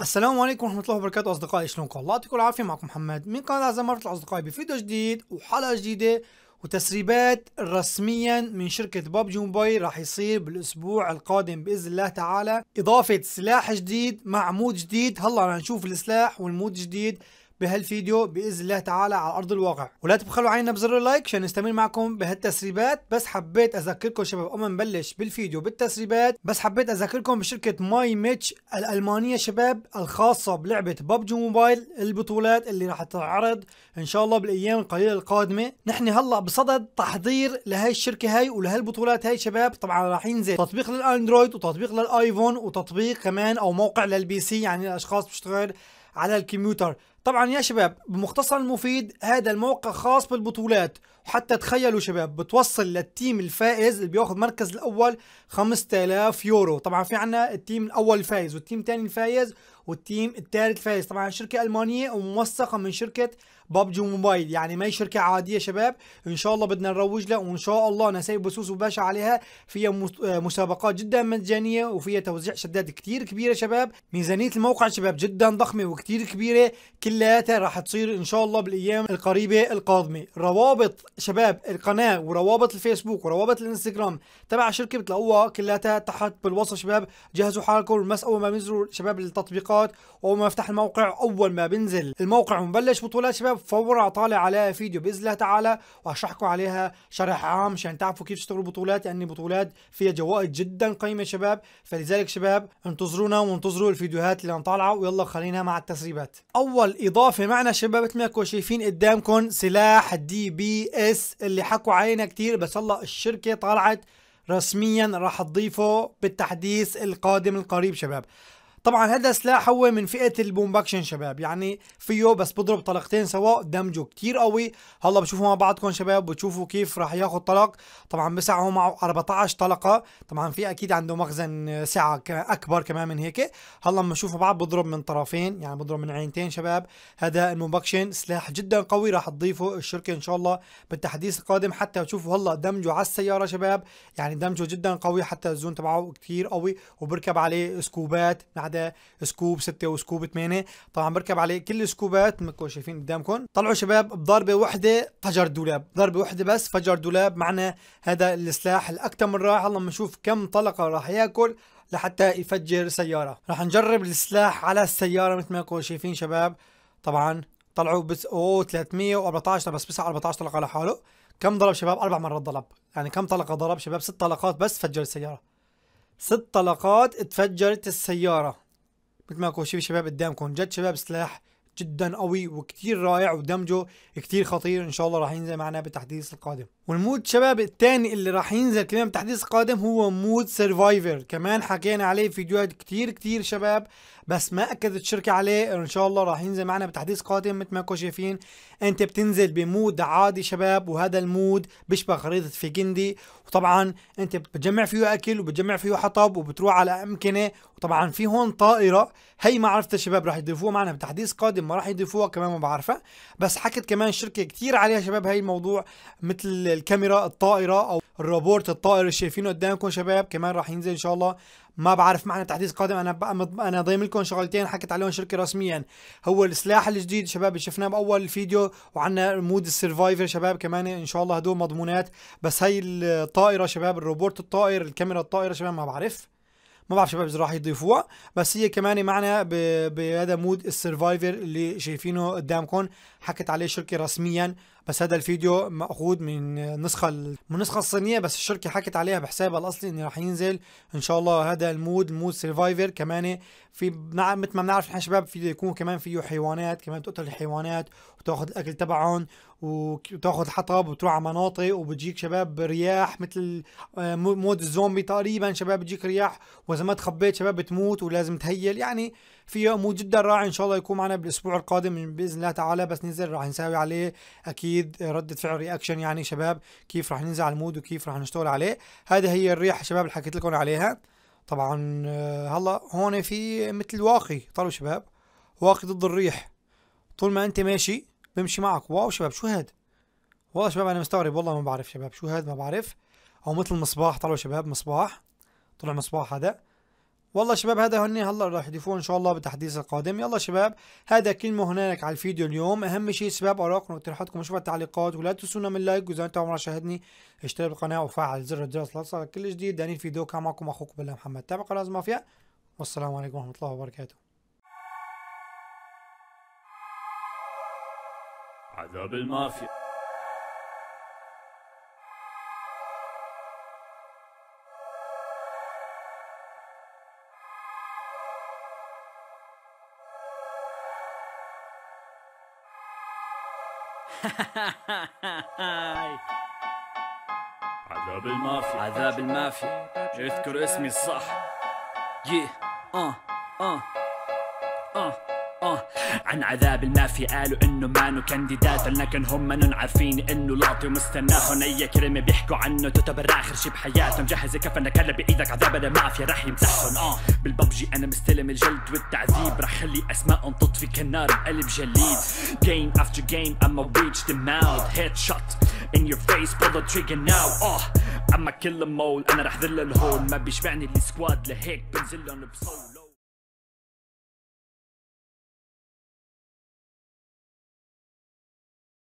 السلام عليكم ورحمة الله وبركاته أصدقائي شلونكم؟ الله يعطيكم العافية معكم محمد من قناة عزام مرة الأصدقاء بفيديو جديد وحلقة جديدة وتسريبات رسميا من شركة بابجي موبايل راح يصير بالأسبوع القادم بإذن الله تعالى إضافة سلاح جديد مع مود جديد هلا رح نشوف السلاح والمود جديد بهالفيديو باذن الله تعالى على ارض الواقع ولا تبخلوا علينا بزر اللايك عشان نستمر معكم بهالتسريبات بس حبيت اذكركم شباب قبل نبلش بالفيديو بالتسريبات بس حبيت اذكركم بشركه ماي ميتش الالمانيه شباب الخاصه بلعبه ببجي موبايل البطولات اللي راح تنعرض ان شاء الله بالايام القليله القادمه نحن هلا بصدد تحضير لهي الشركه هاي ولهالبطولات هاي شباب طبعا راح ينزل تطبيق للاندرويد وتطبيق للايفون وتطبيق كمان او موقع للبي سي يعني الاشخاص بتشتغل على الكمبيوتر طبعا يا شباب بمختصر المفيد هذا الموقع خاص بالبطولات وحتى تخيلوا شباب بتوصل للتيم الفائز اللي بياخذ مركز الاول 5000 يورو طبعا في عنا التيم الاول الفايز والتيم الثاني الفايز والتيم الثالث فايز طبعا شركة ألمانية وموثقة من شركة بابجي موبايل يعني ما هي شركة عادية شباب ان شاء الله بدنا نروج لها وان شاء الله نسيب بسوس وباشا عليها فيها آه، مسابقات جدا مجانية وفيها توزيع شداد كتير كبيرة شباب ميزانية الموقع شباب جدا ضخمة وكتير كبيرة كلياتها راح تصير ان شاء الله بالايام القريبة القادمة روابط شباب القناة وروابط الفيسبوك وروابط الانستغرام تبع شركة بتلاقوها كلياتها تحت بالوصف شباب جهزوا حالكم بس ما بينزلوا شباب التطبيقات الاشتراكات واول ما افتح الموقع اول ما بنزل الموقع مبلش بطولات شباب فورا طالع عليها فيديو باذن الله تعالى واشرحكم عليها شرح عام عشان تعرفوا كيف تشتغلوا بطولات لان يعني بطولات فيها جوائز جدا قيمه شباب فلذلك شباب انتظرونا وانتظروا الفيديوهات اللي طالعه ويلا خلينا مع التسريبات اول اضافه معنا شباب مثل ما انكم شايفين قدامكم سلاح دي بي اس اللي حكوا علينا كثير بس هلا الشركه طالعت رسميا راح تضيفه بالتحديث القادم القريب شباب طبعا هذا سلاح هو من فئه البومباكشن شباب يعني فيه بس بضرب طلقتين سوا دمجه كتير قوي هلا بشوفوا مع بعضكم شباب بتشوفوا كيف راح ياخذ طلق طبعا بسعه معه 14 طلقه طبعا في اكيد عنده مخزن سعه اكبر كمان من هيك هلا بشوفوا بعض بضرب من طرفين يعني بضرب من عينتين شباب هذا المومباكشن سلاح جدا قوي راح تضيفه الشركه ان شاء الله بالتحديث القادم حتى تشوفوا هلا دمجه على السياره شباب يعني دمجه جدا قوي حتى الزون تبعه كتير قوي وبركب عليه سكوبات بعد سكوب ستة وسكوب ثمانية طبعا بركب عليه كل السكوبات مثلكم شايفين قدامكم طلعوا شباب بضربه واحده فجر دولاب ضربه واحده بس فجر دولاب معنا هذا السلاح الاكثر من راح الله بنشوف كم طلقه راح ياكل لحتى يفجر سياره راح نجرب السلاح على السياره مثل ما كنتم شايفين شباب طبعا طلعوا بس اوه 314 بس بس 14 طلقه لحاله كم ضرب شباب اربع مرات ضرب يعني كم طلقه ضرب شباب ست طلقات بس فجر السياره ست طلقات اتفجرت السياره مثل ما اقول شوف شباب قدامكم جد شباب سلاح جدا قوي وكتير رائع ودمجه كتير خطير ان شاء الله راح ينزل معنا بالتحديث القادم والمود شباب الثاني اللي راح ينزل كمان بالتحديث القادم هو مود سيرفايفر كمان حكينا عليه فيديوهات كتير كتير شباب بس ما اكدت الشركه عليه ان شاء الله راح ينزل معنا بتحديث قادم مثل ما انكم شايفين انت بتنزل بمود عادي شباب وهذا المود بيشبه خريطه فيجندي وطبعا انت بتجمع فيه اكل وبتجمع فيه حطب وبتروح على امكنه وطبعا في هون طائره هي ما عرفتها شباب راح يضيفوها معنا بتحديث قادم ما راح يضيفوها كمان ما بعرفها بس حكت كمان شركه كتير عليها شباب هاي الموضوع مثل الكاميرا الطائره او الروبورت الطائر اللي شايفينه قدامكم شباب كمان راح ينزل ان شاء الله ما بعرف معنى تحديث قادم انا انا ضايم لكم شغلتين حكت عليهم شركه رسميا هو السلاح الجديد شباب اللي شفناه باول فيديو وعندنا مود السرفايفر شباب كمان ان شاء الله هدول مضمونات بس هي الطائره شباب الروبورت الطائر الكاميرا الطائره شباب ما بعرف ما بعرف شباب اذا راح يضيفوها بس هي كمان معنا بهذا مود السرفايفر اللي شايفينه قدامكم حكت عليه شركه رسميا بس هذا الفيديو مأخوذ من النسخة من النسخة الصينية بس الشركة حكت عليها بحسابها الأصلي إنه راح ينزل إن شاء الله هذا المود مود سرفايفر كمان في مثل ما بنعرف نحن شباب في يكون كمان فيه حيوانات كمان تقتل الحيوانات وتاخذ الأكل تبعهم وتاخذ حطب وتروح على مناطق وبتجيك شباب رياح مثل آه، مود الزومبي تقريبا شباب بتجيك رياح وإذا ما تخبيت شباب بتموت ولازم تهيل يعني في مو جدا رائع ان شاء الله يكون معنا بالاسبوع القادم باذن الله تعالى بس ننزل راح نساوي عليه اكيد رده فعل رياكشن يعني شباب كيف راح ننزل على المود وكيف راح نشتغل عليه هذه هي الريحه شباب اللي حكيت لكم عليها طبعا آه، هلا هون في مثل واقي طلعوا شباب واقي ضد الريح طول ما انت ماشي بمشي معك واو شباب شو هاد والله شباب انا مستغرب والله ما بعرف شباب شو هاد ما بعرف او مثل مصباح طلعوا شباب مصباح طلع مصباح هذا والله شباب هذا هني هلا راح يضيفوه ان شاء الله بالتحديث القادم يلا شباب هذا كل ما هنالك على الفيديو اليوم اهم شيء شباب ارائكم واقتراحاتكم وشوف التعليقات ولا تنسونا من لايك واذا انت عمرك شاهدني اشترك بالقناه وفعل زر الجرس لتصل كل جديد داني فيديو كان معكم اخوكم بالله محمد تابع قناه مافيا والسلام عليكم ورحمه الله وبركاته عذاب المافيا عذاب المافيا عذاب المافيا اذكر اسمي الصح جي اه اه اه آه عن عذاب في قالوا انه مانو كانديدات لكن هم منن عارفين انه لاطي ومستناهم اي كلمه بيحكوا عنه تعتبر اخر شي بحياتهم جهزي كفنك هلا بايدك عذاب المافيا رح يمسحهم اه بالببجي انا مستلم الجلد والتعذيب رح خلي اسمائهم تطفي كالنار بقلب جليد جيم افتر جيم اما reach ذا mouth هيد شوت in your face pull the trigger now اه اما كل مول انا رح ذل الهول ما بيشبعني السكواد لهيك بنزلهم بسولو